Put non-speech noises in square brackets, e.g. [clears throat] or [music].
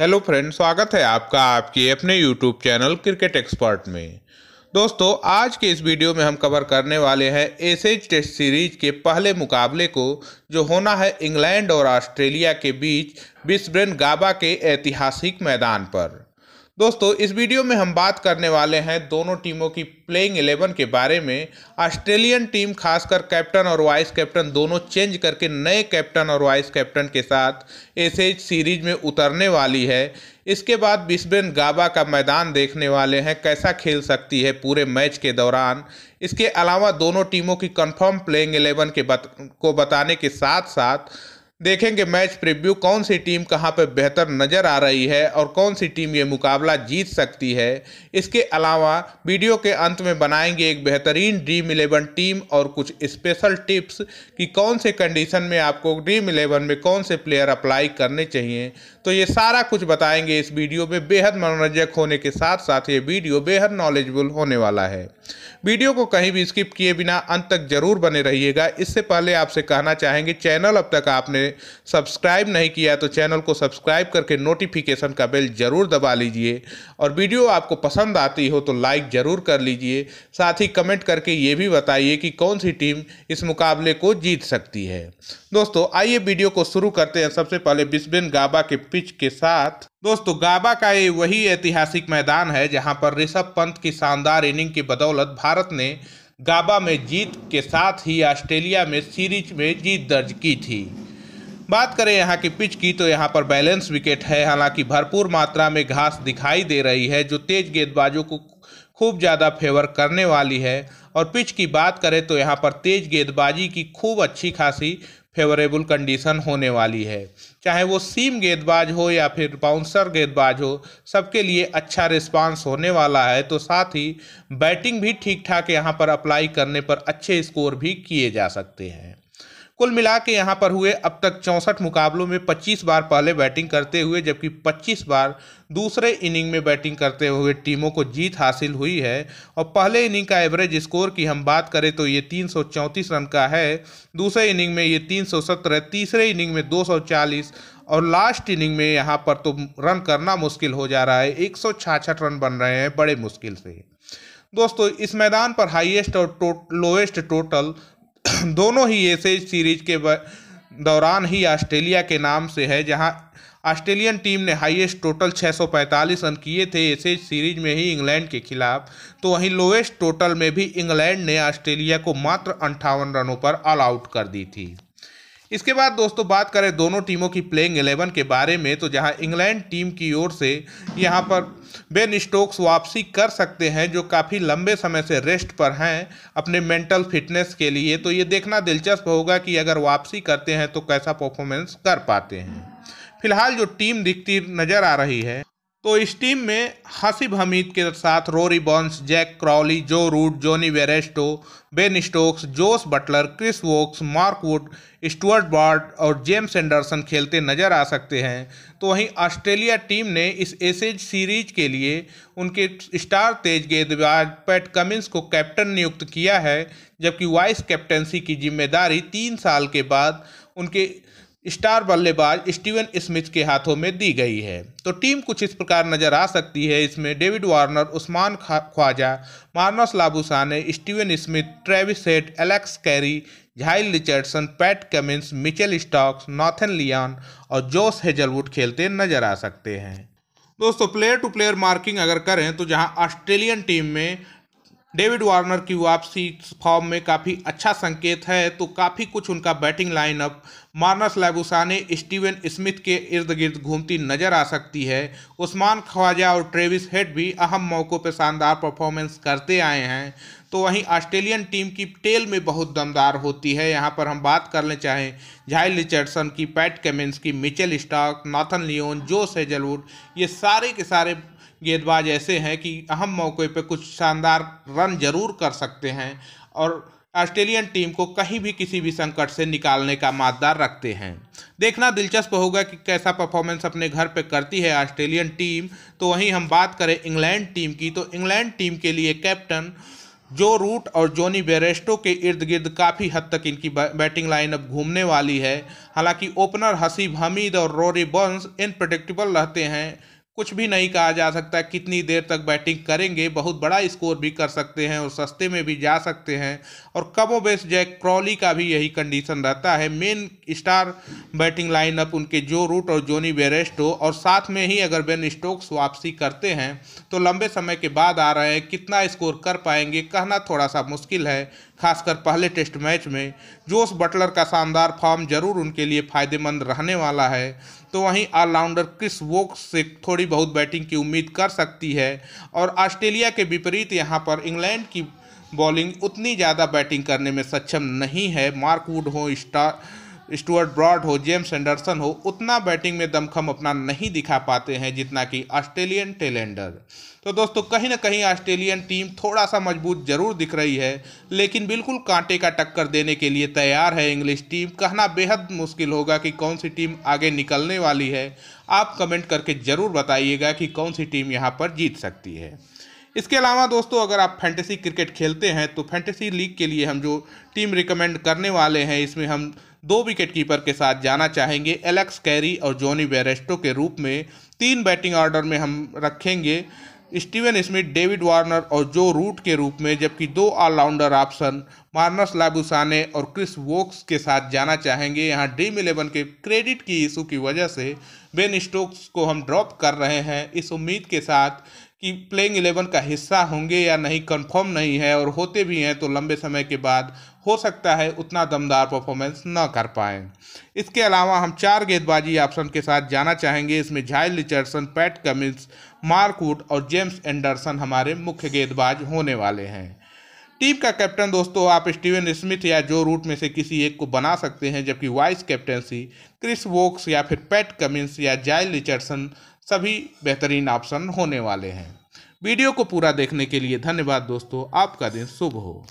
hello friend स्वागत है आपका आपके अपने यूट्यूब चैनल क्रिकेट एक्सपर्ट में दोस्तों आज के इस वीडियो में हम कवर करने वाले हैं एसेज टेस्ट सीरीज के पहले मुकाबले को जो होना है इंग्लैंड और ऑस्ट्रेलिया के बीच बिस्ब्रेन गाबा के ऐतिहासिक मैदान पर दोस्तों इस वीडियो में हम बात करने वाले हैं दोनों टीमों की प्लेइंग एलेवन के बारे में ऑस्ट्रेलियन टीम खासकर कैप्टन और वाइस कैप्टन दोनों चेंज करके नए कैप्टन और वाइस कैप्टन के साथ ऐसे सीरीज में उतरने वाली है इसके बाद बिस्बेन गाबा का मैदान देखने वाले हैं कैसा खेल सकती है पूरे मैच के दौरान इसके अलावा दोनों टीमों की कन्फर्म प्लेइंग एलेवन के बत, को बताने के साथ साथ देखेंगे मैच प्रीव्यू कौन सी टीम कहाँ पर बेहतर नज़र आ रही है और कौन सी टीम ये मुकाबला जीत सकती है इसके अलावा वीडियो के अंत में बनाएंगे एक बेहतरीन ड्रीम इलेवन टीम और कुछ स्पेशल टिप्स कि कौन से कंडीशन में आपको ड्रीम इलेवन में कौन से प्लेयर अप्लाई करने चाहिए तो ये सारा कुछ बताएंगे इस वीडियो में बेहद मनोरंजक होने के साथ साथ ये वीडियो बेहद नॉलेजबल होने वाला है वीडियो को कहीं भी स्किप किए बिना अंत तक जरूर बने रहिएगा इससे पहले आपसे कहना चाहेंगे चैनल अब तक आपने सब्सक्राइब नहीं किया तो चैनल को सब्सक्राइब करके नोटिफिकेशन का बेल ज़रूर दबा लीजिए और वीडियो आपको पसंद आती हो तो लाइक ज़रूर कर लीजिए साथ ही कमेंट करके ये भी बताइए कि कौन सी टीम इस मुकाबले को जीत सकती है दोस्तों आइए वीडियो को शुरू करते हैं सबसे पहले बिस्बेन गाबा के पिच के साथ दोस्तों गाबा का ये वही ऐतिहासिक मैदान है जहां पर ऋषभ पंत की शानदार इनिंग की बदौलत भारत ने गाबा में जीत के साथ ही ऑस्ट्रेलिया में सीरीज में जीत दर्ज की थी बात करें यहाँ की पिच की तो यहाँ पर बैलेंस विकेट है हालांकि भरपूर मात्रा में घास दिखाई दे रही है जो तेज गेंदबाजों को खूब ज़्यादा फेवर करने वाली है और पिच की बात करें तो यहाँ पर तेज गेंदबाजी की खूब अच्छी खासी फेवरेबल कंडीशन होने वाली है चाहे वो सीम गेंदबाज हो या फिर बाउंसर गेंदबाज हो सबके लिए अच्छा रिस्पांस होने वाला है तो साथ ही बैटिंग भी ठीक ठाक यहाँ पर अप्लाई करने पर अच्छे स्कोर भी किए जा सकते हैं कुल मिला के यहाँ पर हुए अब तक चौंसठ मुकाबलों में 25 बार पहले बैटिंग करते हुए जबकि 25 बार दूसरे इनिंग में बैटिंग करते हुए टीमों को जीत हासिल हुई है और पहले इनिंग का एवरेज स्कोर की हम बात करें तो ये तीन रन का है दूसरे इनिंग में ये तीन तीसरे इनिंग में दो और लास्ट इनिंग में यहाँ पर तो रन करना मुश्किल हो जा रहा है एक रन बन रहे हैं बड़े मुश्किल से दोस्तों इस मैदान पर हाईएस्ट और टो, लोएस्ट टोटल [clears throat] दोनों ही एसेज सीरीज के दौरान ही ऑस्ट्रेलिया के नाम से है जहां ऑस्ट्रेलियन टीम ने हाईएस्ट टोटल 645 रन किए थे एसेज सीरीज में ही इंग्लैंड के खिलाफ तो वहीं लोएस्ट टोटल में भी इंग्लैंड ने ऑस्ट्रेलिया को मात्र अंठावन रनों पर ऑल आउट कर दी थी इसके बाद दोस्तों बात करें दोनों टीमों की प्लेइंग एलेवन के बारे में तो जहां इंग्लैंड टीम की ओर से यहां पर बेन स्टोक्स वापसी कर सकते हैं जो काफ़ी लंबे समय से रेस्ट पर हैं अपने मेंटल फिटनेस के लिए तो ये देखना दिलचस्प होगा कि अगर वापसी करते हैं तो कैसा परफॉर्मेंस कर पाते हैं फिलहाल जो टीम दिखती नज़र आ रही है तो इस टीम में हसीब हमीद के साथ Rory Burns Jack Crawley Joe Root Jonny Bairstow Ben Stokes Jos Buttler Chris Woakes Mark Wood Stuart Broad और जेम्स एंडरसन खेलते नजर आ सकते हैं तो वहीं ऑस्ट्रेलिया टीम ने इस एसेज सीरीज के लिए उनके स्टार तेज गेंदबाज पैट कमिंस को कैप्टन नियुक्त किया है जबकि वाइस कैप्टनसी की जिम्मेदारी तीन साल के बाद उनके स्टार बल्लेबाज स्टीवन स्मिथ के हाथों में दी गई है तो टीम कुछ इस प्रकार नजर आ सकती है इसमें David Warner Usman Khawaja Marnus Labuschagne Steven Smith Travis Head Alex Carey Jhye Richardson Pat Cummins Mitchell Starc Nathan Lyon और जोस हेजलवुड खेलते नजर आ सकते हैं दोस्तों प्लेयर टू प्लेयर मार्किंग अगर करें तो जहां ऑस्ट्रेलियन टीम में डेविड वार्नर की वापसी फॉर्म में काफ़ी अच्छा संकेत है तो काफ़ी कुछ उनका batting lineup Marnus Labuschagne Steven Smith के इर्द गिर्द घूमती नजर आ सकती है उस्मान ख्वाजा और ट्रेविस हेड भी अहम मौक़ों पर शानदार परफॉर्मेंस करते आए हैं तो वहीं ऑस्ट्रेलियन टीम की टेल में बहुत दमदार होती है यहाँ पर हम बात कर लें चाहें झाइल रिचर्डसन की पैट कैमिन्स की Mitchell Starc Nathan Lyon Josh Hazlewood ये सारे के सारे गेंदबाज ऐसे हैं कि अहम मौके पर कुछ शानदार रन जरूर कर सकते हैं और ऑस्ट्रेलियन टीम को कहीं भी किसी भी संकट से निकालने का मादार रखते हैं देखना दिलचस्प होगा कि कैसा परफॉर्मेंस अपने घर पे करती है ऑस्ट्रेलियन टीम तो वहीं हम बात करें इंग्लैंड टीम की तो इंग्लैंड टीम के लिए कैप्टन जो रूट और जोनी बेरेस्टो के इर्द गिर्द काफ़ी हद तक इनकी बैटिंग लाइन अब घूमने वाली है हालांकि ओपनर हसीब हमीद और रोरी बंस इनप्रडिक्टेबल रहते हैं कुछ भी नहीं कहा जा सकता कितनी देर तक बैटिंग करेंगे बहुत बड़ा स्कोर भी कर सकते हैं और सस्ते में भी जा सकते हैं और कबोबेस जैक क्रॉली का भी यही कंडीशन रहता है मेन स्टार बैटिंग लाइनअप उनके जो रूट और जोनी बेरेस्टो और साथ में ही अगर बेन स्टोक्स वापसी करते हैं तो लंबे समय के बाद आ रहे हैं कितना स्कोर कर पाएंगे कहना थोड़ा सा मुश्किल है खासकर पहले टेस्ट मैच में जोस बटलर का शानदार फॉर्म जरूर उनके लिए फ़ायदेमंद रहने वाला है तो वहीं ऑलराउंडर क्रिस वोक्स से थोड़ी बहुत बैटिंग की उम्मीद कर सकती है और ऑस्ट्रेलिया के विपरीत यहाँ पर इंग्लैंड की बॉलिंग उतनी ज़्यादा बैटिंग करने में सक्षम नहीं है मार्कवुड हो स्टार स्टुअर्ट ब्रॉड हो जेम्स एंडरसन हो उतना बैटिंग में दमखम अपना नहीं दिखा पाते हैं जितना कि ऑस्ट्रेलियन टेलेंडर तो दोस्तों कहीं ना कहीं ऑस्ट्रेलियन टीम थोड़ा सा मजबूत जरूर दिख रही है लेकिन बिल्कुल कांटे का टक्कर देने के लिए तैयार है इंग्लिश टीम कहना बेहद मुश्किल होगा कि कौन सी टीम आगे निकलने वाली है आप कमेंट करके ज़रूर बताइएगा कि कौन सी टीम यहाँ पर जीत सकती है इसके अलावा दोस्तों अगर आप फैंटेसी क्रिकेट खेलते हैं तो फैंटेसी लीग के लिए हम जो टीम रिकमेंड करने वाले हैं इसमें हम दो विकेटकीपर के साथ जाना चाहेंगे एलेक्स कैरी और जॉनी बेरेस्टो के रूप में तीन बैटिंग ऑर्डर में हम रखेंगे स्टीवन स्मिथ डेविड वार्नर और जो रूट के रूप में जबकि दो ऑलराउंडर ऑप्शन मार्नस लाबुसाने और क्रिस वोक्स के साथ जाना चाहेंगे यहाँ ड्रीम इलेवन के क्रेडिट की इशू की वजह से बेन स्टोक्स को हम ड्रॉप कर रहे हैं इस उम्मीद के साथ कि प्लेइंग इलेवन का हिस्सा होंगे या नहीं कंफर्म नहीं है और होते भी हैं तो लंबे समय के बाद हो सकता है उतना दमदार परफॉर्मेंस न कर पाए इसके अलावा हम चार गेंदबाजी ऑप्शन के साथ जाना चाहेंगे इसमें Jhye Richardson Pat Cummins Mark Wood और जेम्स एंडरसन हमारे मुख्य गेंदबाज होने वाले हैं टीम का कैप्टन दोस्तों आप स्टीवन स्मिथ या जो रूट में से किसी एक को बना सकते हैं जबकि वाइस कैप्टनसी क्रिस वोक्स या फिर पैट कमिंस या जाइल रिचर्डसन सभी बेहतरीन ऑप्शन होने वाले हैं वीडियो को पूरा देखने के लिए धन्यवाद दोस्तों आपका दिन शुभ हो